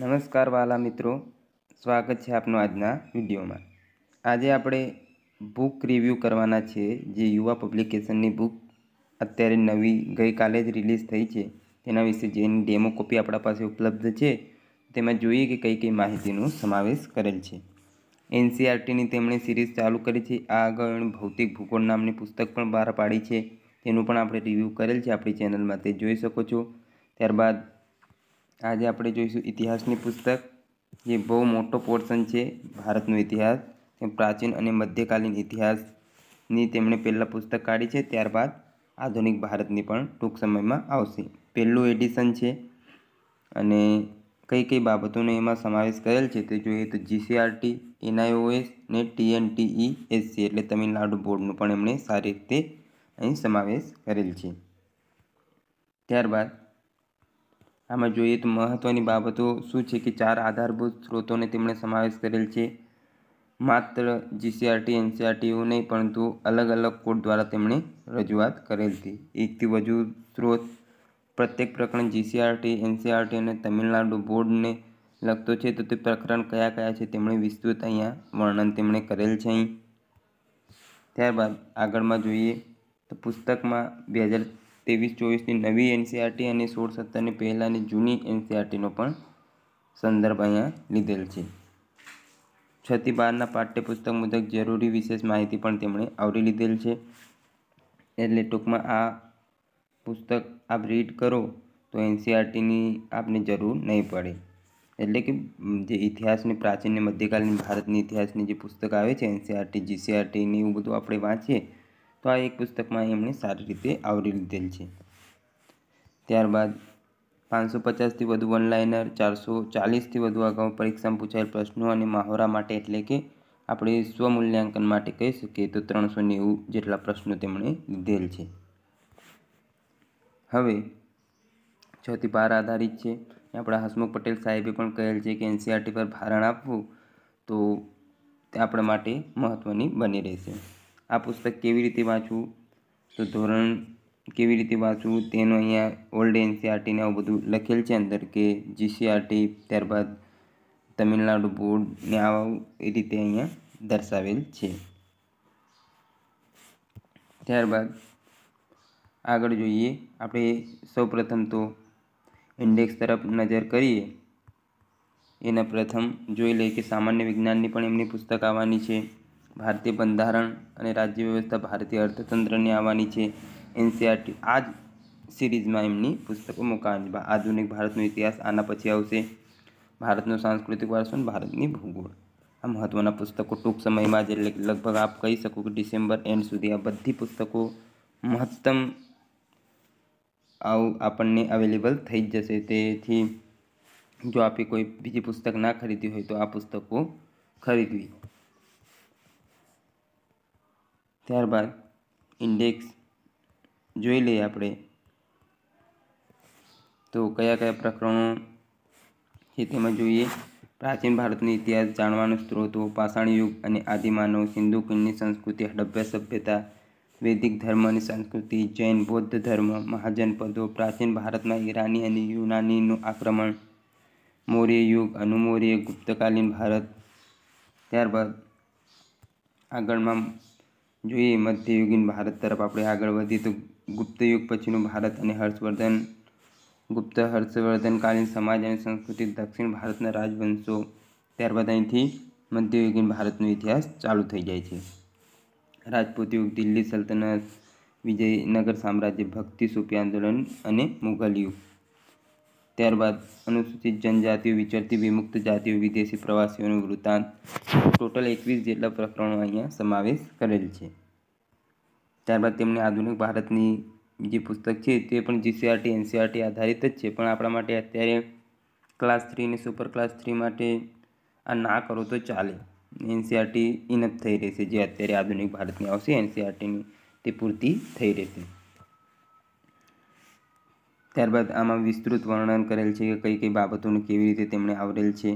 નમસ્કાર વાલા મિત્રો સ્વાગત છે આપનું આજના વિડીયોમાં આજે આપણે બુક રિવ્યૂ કરવાના છીએ જે યુવા પબ્લિકેશનની બુક અત્યારે નવી ગઈકાલે જ રિલીઝ થઈ છે તેના વિશે જેની ડેમો કોપી આપણા પાસે ઉપલબ્ધ છે તેમાં જોઈએ કે કઈ કઈ માહિતીનો સમાવેશ કરેલ છે એનસીઆરટીની તેમણે સિરીઝ ચાલુ કરી છે આ આગળ ભૌતિક ભૂગોળ નામની પુસ્તક પણ બહાર પાડી છે તેનું પણ આપણે રિવ્યૂ કરેલ છે આપણી ચેનલમાં તે જોઈ શકો છો ત્યારબાદ આજે આપણે જોઈશું ઇતિહાસની પુસ્તક જે બહુ મોટો પોર્શન છે ભારતનો ઇતિહાસ પ્રાચીન અને મધ્યકાલીન ઇતિહાસની તેમણે પહેલાં પુસ્તક કાઢી છે ત્યારબાદ આધુનિક ભારતની પણ ટૂંક સમયમાં આવશે પહેલું એડિશન છે અને કઈ કઈ બાબતોનો એમાં સમાવેશ કરેલ છે તે જોઈએ તો જીસીઆરટી એનઆઈઓએસ ને ટીએનટીઈ એસસી e એટલે તમિલનાડુ બોર્ડનું પણ એમણે સારી રીતે અહીં સમાવેશ કરેલ છે ત્યારબાદ આમાં જોઈએ તો મહત્ત્વની બાબતો શું છે કે ચાર આધારભૂત સ્ત્રોતોને તેમણે સમાવેશ કરેલ છે માત્ર જીસીઆરટી એનસીઆરટીઓ નહીં પરંતુ અલગ અલગ કોર્ટ દ્વારા તેમણે રજૂઆત કરેલ હતી એકથી વધુ સ્ત્રોત પ્રત્યેક પ્રકરણ જીસીઆરટી એનસીઆરટી અને તમિલનાડુ બોર્ડને લગતો છે તો તે પ્રકરણ કયા કયા છે તેમણે વિસ્તૃત અહીંયા વર્ણન તેમણે કરેલ છે અહીં ત્યારબાદ આગળમાં જોઈએ તો પુસ્તકમાં બે હજાર ત્રેવીસ ચોવીસની નવી એનસીઆરટી e અને સોળ સત્તરની પહેલાંની જૂની એનસીઆરટીનો e પણ સંદર્ભ અહીંયા લીધેલ છે છથી બારના પાઠ્યપુસ્તક મુજબ જરૂરી વિશેષ માહિતી પણ તેમણે આવરી લીધેલ છે એટલે ટૂંકમાં આ પુસ્તક આપ રીડ કરો તો એનસીઆરટીની e આપને જરૂર નહીં પડે એટલે કે જે ઇતિહાસની પ્રાચીન મધ્યકાલીન ભારતની ઇતિહાસની જે પુસ્તક આવે છે એનસીઆરટી જીસીઆરટીની એવું બધું આપણે વાંચીએ તો આ એક પુસ્તકમાં એમણે સારી રીતે આવરી લીધેલ છે ત્યારબાદ પાંચસો પચાસથી વધુ વનલાઇનર ચારસો ચાલીસથી વધુ અગાઉ પરીક્ષામાં પૂછાયેલ પ્રશ્નો અને મહાવરા માટે એટલે કે આપણે સ્વમૂલ્યાંકન માટે કહી શકીએ તો ત્રણસો નેવું જેટલા પ્રશ્નો તેમણે લીધેલ છે હવે છથી ભાર આધારિત છે આપણા હસમુખ પટેલ સાહેબે પણ કહેલ છે કે એનસીઆરટી પર ભારણ આપવું તો તે આપણા માટે મહત્ત્વની બની રહેશે આ પુસ્તક કેવી રીતે વાંચવું તો ધોરણ કેવી રીતે વાંચવું તેનું અહીંયા ઓલ્ડ એનસીઆરટીને e આવું બધું લખેલ છે અંદર કે જીસીઆરટી e ત્યારબાદ તમિલનાડુ બોર્ડને આવું એ રીતે અહીંયા દર્શાવેલ છે ત્યારબાદ આગળ જોઈએ આપણે સૌપ્રથમ તો ઇન્ડેક્સ તરફ નજર કરીએ એના પ્રથમ જોઈ લઈએ કે સામાન્ય વિજ્ઞાનની પણ એમની પુસ્તક આવવાની છે ભારતીય બંધારણ અને રાજ્ય વ્યવસ્થા ભારતીય અર્થતંત્રની આવવાની છે એનસીઆરટી આ જ સિરીઝમાં એમની પુસ્તકો મુકાવાની આધુનિક ભારતનો ઇતિહાસ આના પછી આવશે ભારતનો સાંસ્કૃતિક વારસો અને ભારતની ભૂગોળ આ મહત્ત્વના પુસ્તકો ટૂંક સમયમાં જ એટલે લગભગ આપ કહી શકો કે ડિસેમ્બર એન્ડ સુધી આ બધી પુસ્તકો મહત્તમ આવું આપણને અવેલેબલ થઈ જ જશે તેથી જો આપે કોઈ બીજી પુસ્તક ના ખરીદી હોય તો આ પુસ્તકો ખરીદવી ત્યારબાદ ઇન્ડેક્સ જોઈ લઈએ આપણે તો કયા કયા પ્રકરણો છે તેમાં જોઈએ પ્રાચીન ભારતનો ઇતિહાસ જાણવાનો સ્ત્રોતો પાષાણ યુગ અને આદિમાનવ સિંધુ ખીણની સંસ્કૃતિ હડપ્પા સભ્યતા વૈદિક ધર્મની સંસ્કૃતિ જૈન બૌદ્ધ ધર્મ મહાજનપદો પ્રાચીન ભારતમાં ઈરાની અને યુનાનીનું આક્રમણ મૌર્ય યુગ અનુમૌર્ય ગુપ્તકાલીન ભારત ત્યારબાદ આગળમાં જોઈએ મધ્યયુગીન ભારત તરફ આપણે આગળ વધીએ તો ગુપ્તયુગ પછીનું ભારત અને હર્ષવર્ધન ગુપ્ત હર્ષવર્ધનકાલીન સમાજ અને સંસ્કૃતિ દક્ષિણ ભારતના રાજવંશો ત્યારબાદ અહીંથી મધ્યયુગીન ભારતનો ઇતિહાસ ચાલુ થઈ જાય છે રાજપૂત યુગ દિલ્હી સલ્તનત વિજયનગર સામ્રાજ્ય ભક્તિ સૂફી આંદોલન અને મુઘલ યુગ ત્યારબાદ અનુસૂચિત જનજાતિઓ વિચરતી વિમુક્ત જાતિઓ વિદેશી પ્રવાસીઓનું વૃત્તાંત ટોટલ એકવીસ જેટલા પ્રકરણો અહીંયા સમાવેશ કરેલ છે ત્યારબાદ તેમણે આધુનિક ભારતની જે પુસ્તક છે તે પણ જીસીઆરટી એનસીઆરટી આધારિત જ છે પણ આપણા માટે અત્યારે ક્લાસ થ્રી અને સુપર ક્લાસ થ્રી માટે આ ના કરો તો ચાલે એનસીઆરટી ઇનપ થઈ રહેશે જે અત્યારે આધુનિક ભારતની આવશે એનસીઆરટીની તે પૂરતી થઈ રહેશે ત્યારબાદ આમાં વિસ્તૃત વર્ણન કરેલ છે કે કઈ કઈ બાબતોને કેવી રીતે તેમણે આવરેલ છે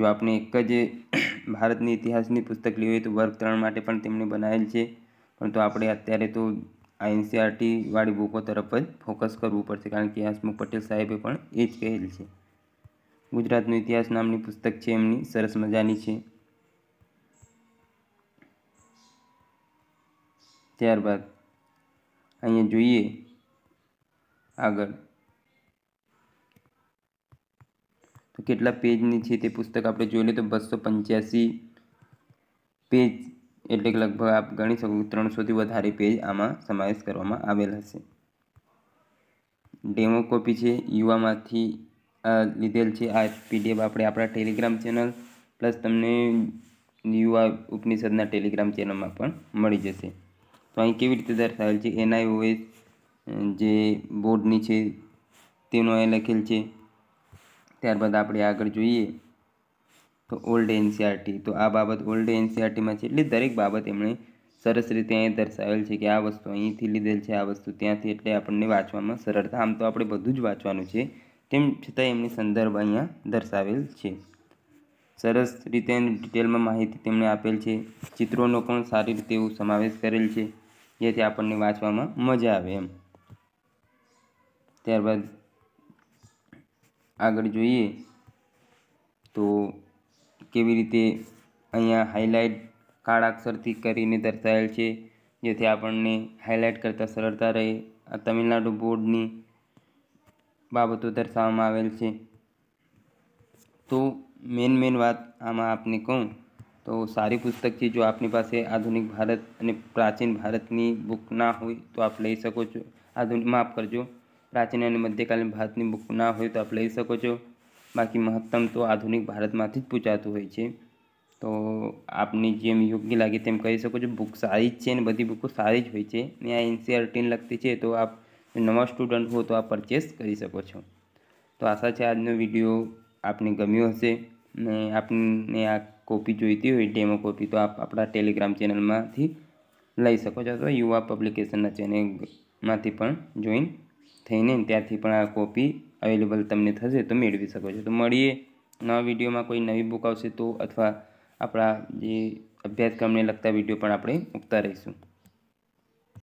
જો આપણે એક જ ભારતની ઇતિહાસની પુસ્તક લેવી હોય તો વર્ગ ત્રણ માટે પણ તેમણે બનાવેલ છે પરંતુ આપણે અત્યારે તો આઈએનસીઆરટી વાળી બુકો તરફ જ ફોકસ કરવું પડશે કારણ કે હસમુખ પટેલ સાહેબે પણ એ જ કહેલ છે ગુજરાતનો ઇતિહાસ નામની પુસ્તક છે એમની સરસ મજાની છે ત્યારબાદ અહીંયા જોઈએ આગળ તો કેટલા પેજની છે તે પુસ્તક આપણે જોઈ લઈએ તો બસો પંચ્યાસી પેજ એટલે લગભગ આપ ગણી શકો ત્રણસોથી વધારે પેજ આમાં સમાવેશ કરવામાં આવેલ હશે ડેમો કોપી છે યુવામાંથી લીધેલ છે આ પીડીએફ આપણે આપણા ટેલિગ્રામ ચેનલ પ્લસ તમને યુવા ઉપનિષદના ટેલિગ્રામ ચેનલમાં પણ મળી જશે તો અહીં કેવી રીતે દર્શાવેલ છે એનઆઈઓએસ જે બોર્ડની છે તેનો અહીં લખેલ છે ત્યારબાદ આપણે આગળ જોઈએ તો ઓલ્ડ એનસીઆરટી તો આ બાબત ઓલ્ડ એનસીઆરટીમાં છે એટલે દરેક બાબત એમણે સરસ રીતે અહીં દર્શાવેલ છે કે આ વસ્તુ અહીંથી લીધેલ છે આ વસ્તુ ત્યાંથી એટલે આપણને વાંચવામાં સરળતા આમ તો આપણે બધું જ વાંચવાનું છે તેમ છતાં એમની સંદર્ભ અહીંયા દર્શાવેલ છે સરસ રીતે ડિટેલમાં માહિતી તેમણે આપેલ છે ચિત્રોનો પણ સારી રીતે એવું સમાવેશ કરેલ છે જેથી આપણને વાંચવામાં મજા આવે એમ ત્યારબાદ આગળ જોઈએ તો કેવી રીતે અહીંયા હાઇલાઇટ કાળા અક્ષરથી કરીને દર્શાવેલ છે જેથી આપણને હાઇલાઇટ કરતાં સરળતા રહે આ તમિલનાડુ બોર્ડની બાબતો દર્શાવવામાં આવેલ છે તો મેન મેન વાત આમાં આપને કહું તો સારી પુસ્તક છે જો આપની પાસે આધુનિક ભારત અને પ્રાચીન ભારતની બુક ના હોય તો આપ લઈ શકો છો આધુનિક માફ કરજો પ્રાચીન અને મધ્યકાલીન ભારતની બુક ના હોય તો આપ લઈ શકો છો બાકી મહત્તમ તો આધુનિક ભારતમાંથી જ પૂછાતું હોય છે તો આપની જેમ યોગ્ય લાગે તેમ કહી શકો છો બુક સારી જ છે ને બધી બુકો સારી જ હોય છે ને આ એનસીઆરટીને e લગતી છે તો આપ નવા સ્ટુડન્ટ હો તો આપ પરચેસ કરી શકો છો તો આશા છે આજનો વિડીયો આપને ગમ્યું હશે ને આપને આ કોપી જોઈતી હોય ડેમો કોપી તો આપ આપણા ટેલિગ્રામ ચેનલમાંથી લઈ શકો છો અથવા યુવા પબ્લિકેશનના ચેનલમાંથી પણ જોઈન થઈને ત્યાંથી પણ આ કોપી અવેલેબલ તમને થશે તો મેળવી શકો છો તો મળીએ નવા વિડીયોમાં કોઈ નવી બુક આવશે તો અથવા આપણા જે અભ્યાસક્રમને લગતા વિડીયો પણ આપણે મૂકતા રહીશું